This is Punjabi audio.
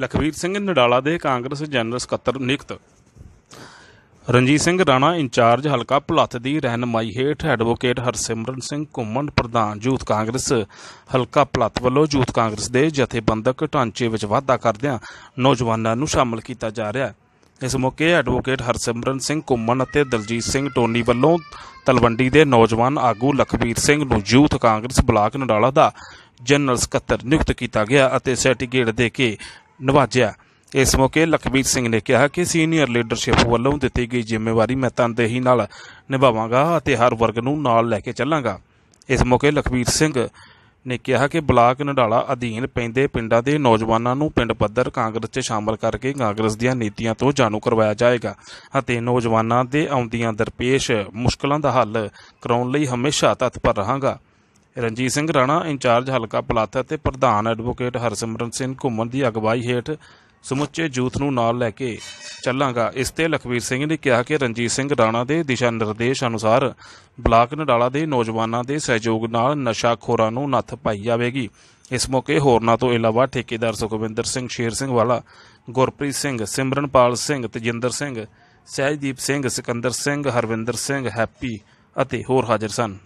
ਲਖਵੀਰ ਸਿੰਘ ਨਡਾਲਾ ਦੇ ਕਾਂਗਰਸ ਜਨਰਲ ਸਕੱਤਰ ਨਿਯੁਕਤ ਰਣਜੀਤ ਸਿੰਘ ਰਾਣਾ ਇੰਚਾਰਜ ਹਲਕਾ ਭੁਲੱਥ ਦੀ ਰਹਿਨਮਾਈ ਹੇਠ ਐਡਵੋਕੇਟ ਹਰਸਿਮਰਨ ਸਿੰਘ ਘੁੰਮਣ ਪ੍ਰਧਾਨ ਯੂਥ ਕਾਂਗਰਸ ਹਲਕਾ ਭੁਲੱਥ ਵੱਲੋਂ ਯੂਥ ਕਾਂਗਰਸ ਦੇ ਜਥੇਬੰਦਕ ਢਾਂਚੇ ਵਿੱਚ ਵਾਧਾ ਕਰਦਿਆਂ ਨੌਜਵਾਨਾਂ ਨੂੰ ਸ਼ਾਮਲ ਕੀਤਾ ਜਾ ਰਿਹਾ ਹੈ ਇਸ ਮੌਕੇ ਐਡਵੋਕੇਟ ਹਰਸਿਮਰਨ ਸਿੰਘ ਘੁੰਮਣ ਅਤੇ ਦਲਜੀਤ ਸਿੰਘ ਟੋਨੀ ਵੱਲੋਂ ਤਲਵੰਡੀ ਦੇ ਨੌਜਵਾਨ ਆਗੂ ਲਖਵੀਰ ਸਿੰਘ ਨੂੰ ਯੂਥ ਕਾਂਗਰਸ ਬਲਾਕ ਨਡਾਲਾ ਦਾ ਜਨਰਲ ਸਕੱਤਰ ਨਿਯੁਕਤ ਕੀਤਾ ਗਿਆ ਅਤੇ ਸਰਟੀਫਿਕੇਟ ਦੇ ਕੇ ਨਿਵਾਜਿਆ ਇਸ ਮੌਕੇ ਲਖਬੀਰ ਸਿੰਘ ਨੇ ਕਿਹਾ ਕਿ ਸੀਨੀਅਰ ਲੀਡਰਸ਼ਿਪ ਵੱਲੋਂ ਦਿੱਤੀ ਗਈ ਜ਼ਿੰਮੇਵਾਰੀ ਮੈਂ ਤਨਦੇਹੀ ਨਾਲ ਨਿਭਾਵਾਂਗਾ ਅਤੇ ਹਰ ਵਰਗ ਨੂੰ ਨਾਲ ਲੈ ਕੇ ਚੱਲਾਂਗਾ ਇਸ ਮੌਕੇ ਲਖਬੀਰ ਸਿੰਘ ਨੇ ਕਿਹਾ ਕਿ ਬਲਾਕ ਨਡਾਲਾ ਅਧੀਨ ਪੈਂਦੇ ਪਿੰਡਾਂ ਦੇ ਨੌਜਵਾਨਾਂ ਨੂੰ ਪਿੰਡ ਪੱਧਰ ਕਾਂਗਰਸ 'ਚ ਸ਼ਾਮਲ ਕਰਕੇ ਕਾਂਗਰਸ ਦੀਆਂ ਨੀਤੀਆਂ ਤੋਂ ਜਾਣੂ ਕਰਵਾਇਆ ਜਾਏਗਾ ਅਤੇ ਨੌਜਵਾਨਾਂ ਦੇ ਆਉਂਦੀਆਂ ਦਰਪੇਸ਼ ਮੁਸ਼ਕਲਾਂ ਦਾ ਹੱਲ ਕਰਾਉਣ ਲਈ ਹਮੇਸ਼ਾ ਤਤਪਰ ਰਹਾਂਗਾ ਰਣਜੀਤ ਸਿੰਘ ਰਾਣਾ ਇੰਚਾਰਜ ਹਲਕਾ ਪਲਾਤ ਅਤੇ ਪ੍ਰਧਾਨ ਐਡਵੋਕੇਟ ਹਰਸਿਮਰਨ ਸਿੰਘ ਘੁੰਮਣ ਦੀ ਅਗਵਾਈ ਹੇਠ ਸਮੁੱਚੇ ਜੂਥ ਨੂੰ ਨਾਲ ਲੈ ਕੇ ਚੱਲਾਂਗਾ ਇਸ ਤੇ ਲਖਵੀਰ ਸਿੰਘ ਨੇ ਕਿਹਾ ਕਿ ਰਣਜੀਤ ਸਿੰਘ ਰਾਣਾ ਦੇ ਦਿਸ਼ਾ ਨਿਰਦੇਸ਼ ਅਨੁਸਾਰ ਬਲਾਕ ਨਡਾਲਾ ਦੇ ਨੌਜਵਾਨਾਂ ਦੇ ਸਹਿਯੋਗ ਨਾਲ ਨਸ਼ਾਖੋਰਾਂ ਨੂੰ ਨੱਥ ਪਾਈ ਜਾਵੇਗੀ ਇਸ ਮੌਕੇ ਹੋਰਨਾਂ ਤੋਂ ਇਲਾਵਾ ਠੇਕੇਦਾਰ ਸੁਖਵਿੰਦਰ ਸਿੰਘ ਸ਼ੇਰ ਸਿੰਘ ਵਾਲਾ ਗੁਰਪ੍ਰੀਤ ਸਿੰਘ ਸਿਮਰਨਪਾਲ ਸਿੰਘ ਤਜਿੰਦਰ ਸਿੰਘ ਸਹਿਜਦੀਪ ਸਿੰਘ ਸਿਕੰਦਰ ਸਿੰਘ ਹਰਵਿੰਦਰ ਸਿੰਘ ਹੈਪੀ ਅਤੇ ਹੋਰ ਹਾਜ਼ਰ ਸਨ